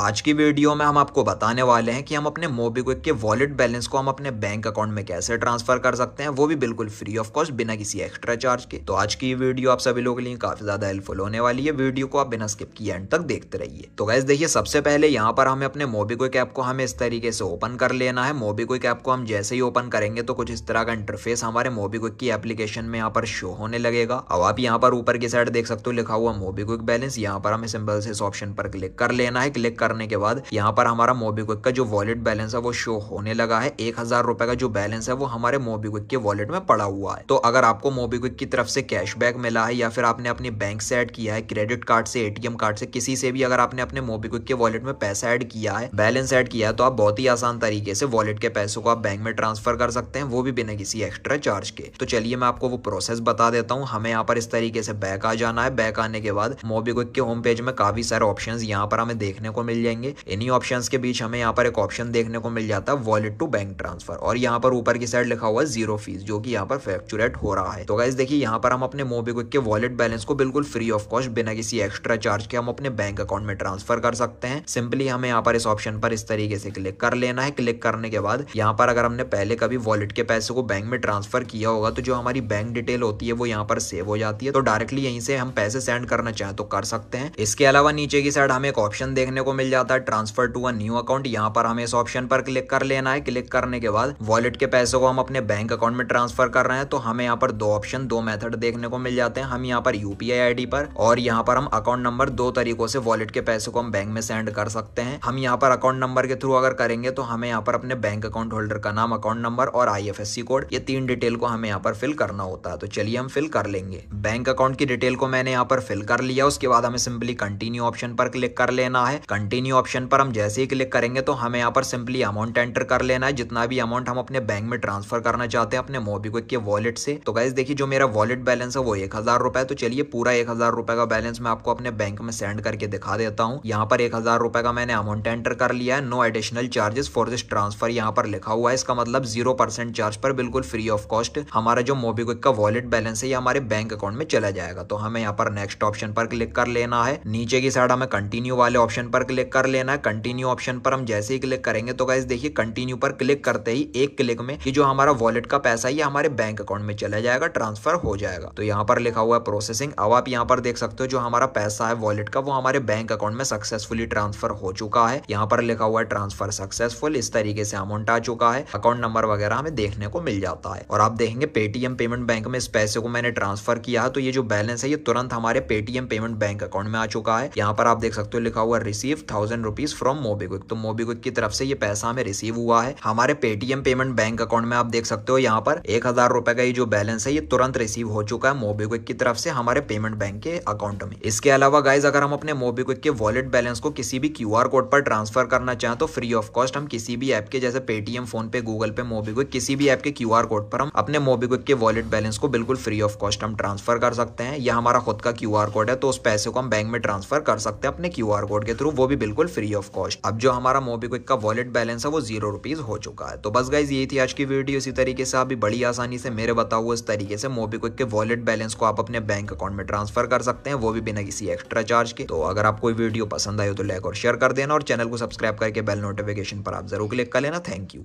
आज की वीडियो में हम आपको बताने वाले हैं कि हम अपने मोबीक्विक के वॉलेट बैलेंस को हम अपने बैंक अकाउंट में कैसे ट्रांसफर कर सकते हैं वो भी बिल्कुल फ्री ऑफ कॉस्ट बिना किसी एक्स्ट्रा चार्ज के तो आज की वीडियो आप सभी लोगों के लिए काफी ज्यादा हेल्पफुल होने वाली है वीडियो को आप बिना स्किप किए एंड तक देखते रहिए तो गैस देखिए सबसे पहले यहाँ पर हमें अपने मोबीक्विक ऐप को हमें इस तरीके से ओपन कर लेना है मोबीक्विक ऐप को हम जैसे ही ओपन करेंगे तो कुछ इस तरह का इंटरफेस हमारे मोबीक्विक की एप्लीकेशन में यहाँ पर शो होने लगेगा अब आप यहाँ पर ऊपर की साइड देख सकते हो लिखा हुआ मोबीक्विक बैलेंस यहाँ पर हमें सिंबल से इस ऑप्शन पर क्लिक कर लेना है क्लिक कर करने के बाद यहाँ पर हमारा मोबीक्विक का जो वॉलेट बैलेंस है वो शो होने लगा है एक हजार रुपए का जो बैलेंस है वो हमारे मोबीक्विक के वॉलेट में पड़ा हुआ है तो अगर आपको मोबीक्विक की तरफ से कैशबैक मिला है या फिर आपने अपने बैंक से ऐड किया है क्रेडिट कार्ड से एटीएम कार्ड से किसी से भी अगर आपने अपने मोबीक्विक के वॉलेट में पैसा ऐड किया है बैलेंस ऐड किया है तो आप बहुत ही आसान तरीके से वॉलेट के पैसों को आप बैंक में ट्रांसफर कर सकते हैं वो भी बिना किसी एक्स्ट्रा चार्ज के तो चलिए मैं आपको वो प्रोसेस बता देता हूँ हमें यहाँ पर इस तरीके से बैक आ जाना है बैक आने के बाद मोबीक्विक के होम पेज में काफी सारे ऑप्शन यहाँ पर हमें देखने को मिल जाएंगे इन्हीं ऑप्शंस के बीच हमें यहाँ पर एक ऑप्शन देखने को मिल जाता है वॉलेट टू बैंक ट्रांसफर और यहाँ पर ऊपर की साइड लिखा हुआ है जीरो फीस जो कि यहाँ पर फैक्चुरेट हो रहा है तो गाइज देखिए यहाँ पर हम अपने मोबीक्विक के वॉलेट बैलेंस को बिल्कुल फ्री ऑफ कॉस्ट बिना किसी एक्स्ट्रा चार्ज के हम अपने बैंक अकाउंट में ट्रांसफर कर सकते हैं सिंपली हमें यहाँ पर इस ऑप्शन पर इस तरीके से क्लिक कर लेना है क्लिक करने के बाद यहाँ पर अगर हमने पहले कभी वॉलेट के पैसे को बैंक में ट्रांसफर किया होगा तो जो हमारी बैंक डिटेल होती है वो यहाँ पर सेव हो जाती है तो डायरेक्टली यहीं से हम पैसे सेंड करना चाहें तो कर सकते हैं इसके अलावा नीचे की साइड हमें एक ऑप्शन देखने को मिल जाता है transfer to a new account यहाँ पर हमें इस ऑप्शन पर क्लिक कर लेना है क्लिक करने के बाद वॉलेट के पैसे को हम अपने बैंक अकाउंट में ट्रांसफर कर रहे हैं तो हमें यहाँ पर दो ऑप्शन दो मेथड देखने को मिल जाते हैं हम यहाँ पर यूपीआई आई पर और यहाँ पर हम अकाउंट नंबर दो तरीकों से वॉलेट के पैसे को हम बैंक में सेंड कर सकते हैं हम यहाँ पर अकाउंट नंबर के थ्रू अगर करेंगे तो हमें यहाँ पर अपने बैंक अकाउंट होल्डर का नाम अकाउंट नंबर और आई कोड ये तीन डिटेल को हमें यहाँ पर फिल करना होता है तो चलिए हम फिल कर लेंगे बैंक अकाउंट की डिटेल को मैंने यहाँ पर फिल कर लिया उसके बाद हमें सिंपली कंटिन्यू ऑप्शन पर क्लिक कर लेना है कंटिन्यू ऑप्शन पर हम जैसे ही क्लिक करेंगे तो हमें यहाँ पर सिंपली अमाउंट एंटर कर लेना है जितना भी अमाउंट हम अपने बैंक में ट्रांसफर करना चाहते हैं अपने मोबीक्विक के वॉलेट से तो गाइज देखिए जो मेरा वॉलेट बैलेंस है वो एक हजार रुपए तो चलिए पूरा एक हजार रुपए का बैलेंस मैं आपको अपने बैंक में सेंड करके दिखा देता हूँ यहाँ पर एक हजार रुपए का मैंने अमाउंट एंटर कर लिया है no additional charges for this transfer यहाँ पर लिखा हुआ है इसका मतलब जीरो परसेंट चार्ज पर बिल्कुल फ्री ऑफ कॉस्ट हमारा जो मोबीक्विक का वॉलेट बैलेंस है ये हमारे बैंक अकाउंट में चला जाएगा तो हमें यहाँ पर नेक्स्ट ऑप्शन पर क्लिक कर लेना है नीचे की साइड हमें कंटिन्यू वाले ऑप्शन पर क्लिक क्लिक कर लेना है कंटिन्यू ऑप्शन पर हम जैसे ही क्लिक करेंगे तो गाइज देखिए कंटिन्यू पर क्लिक करते ही एक क्लिक में ये जो हमारा वॉलेट का पैसा है ये हमारे बैंक अकाउंट में चला जाएगा ट्रांसफर हो जाएगा तो यहाँ पर लिखा हुआ है प्रोसेसिंग अब आप यहाँ पर देख सकते हो जो हमारा पैसा है वॉलेट का वो हमारे बैंक अकाउंट में सक्सेसफुली ट्रांसफर हो चुका है यहाँ पर लिखा हुआ है ट्रांसफर सक्सेसफुल इस तरीके से अमाउंट आ चुका है अकाउंट नंबर वगैरह हमें देखने को मिल जाता है और आप देखेंगे पेटीएम पेमेंट बैंक में इस पैसे को मैंने ट्रांसफर किया है तो ये जो बैलेंस है ये तुरंत हमारे पेटीएम पेमेंट बैंक अकाउंट में आ चुका है यहाँ पर आप देख सकते हो लिखा हुआ receive thousand rupees from MobiKwik तो मोबीक्विक की तरफ से ये पैसा हमें रिसीव हुआ है हमारे पेटीएम पेमेंट बैंक अकाउंट में आप देख सकते हो यहाँ पर एक हजार रुपए का ये जो बैलेंस है ये तुरंत रिसीव हो चुका है मोबीक्विक की तरफ से हमारे पेमेंट बैंक के अकाउंट में इसके अलावा गाइज अगर हम अपने मोबीक्विक के वॉलेट बैलेंस को किसी भी क्यू कोड पर ट्रांसफर करना चाहें तो फ्री ऑफ कॉस्ट हम किसी भी ऐप के जैसे Paytm PhonePe Google Pay MobiKwik किसी भी ऐप के क्यू कोड पर हम अपने मोबीक्विक के वॉलेट बैलेंस को बिल्कुल फ्री ऑफ कॉस्ट हम ट्रांसफर कर सकते हैं या हमारा खुद का क्यू कोड है तो उस पैसे को हम बैंक में ट्रांसफर कर सकते हैं अपने क्यू कोड के थ्रू वो भी बिल्कुल फ्री ऑफ कॉस्ट अब जो हमारा मोबीक्विक का वॉलेट बैलेंस है वो जीरो रुपीज हो चुका है तो बस गाइज ये थी आज की वीडियो इसी तरीके से अभी बड़ी आसानी से मेरे बताओ इस तरीके से मोबीक्विक के वॉलेट बैलेंस को आप अपने बैंक अकाउंट में ट्रांसफर कर सकते हैं वो भी बिना किसी एक्स्ट्रा चार्ज के तो अगर आपको वीडियो पसंद आए तो लाइक और शेयर कर देना और चैनल को सब्सक्राइब करके बेल नोटिफिकेशन पर आप जरूर क्लिक कर लेना थैंक यू